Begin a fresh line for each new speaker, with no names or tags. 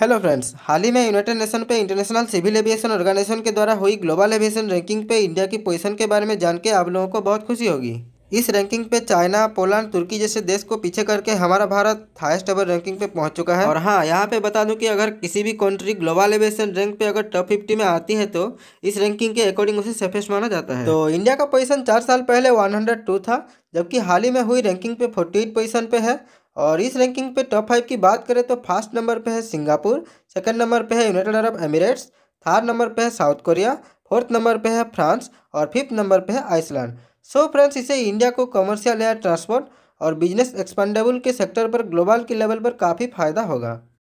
hello friends हाल ही में यूनाइटेड नेशन पे इंटरनेशनल सिविल एविएशन ऑर्गेनाइजेशन के द्वारा हुई ग्लोबल एविएशन रैंकिंग पे इंडिया की पोजीशन के बारे में जान के आप लोगों को बहुत खुशी होगी इस रैंकिंग पे चाइना पोलैंड तुर्की जैसे देश को पीछे करके हमारा भारत हाईएस्ट एवर रैंकिंग पे पहुंच चुका है और हाँ यहाँ पे बता दूं कि अगर किसी भी कंट्री ग्लोबल एविएशन रैंक पे अगर टॉप फिफ्टी में आती है तो इस रैंकिंग के अकॉर्डिंग उसे सेफेस्ट माना जाता है तो इंडिया का पोजिशन चार साल पहले वन था जबकि हाल ही में हुई रैंकिंग पे फोर्टी पोजीशन पे है और इस रैंकिंग पे टॉप फाइव की बात करें तो फर्स्ट नंबर पे है सिंगापुर सेकंड नंबर पे है United Arab Emirates third number पे है साउथ कोरिया फोर्थ नंबर पे है फ्रांस और फिफ्थ नंबर पे है आइसलैंड सो फ्रेंड्स इसे इंडिया को कमर्शियल एयर ट्रांसपोर्ट और बिजनेस एक्सपेंडेबल के सेक्टर पर ग्लोबल के लेवल पर काफ़ी फायदा होगा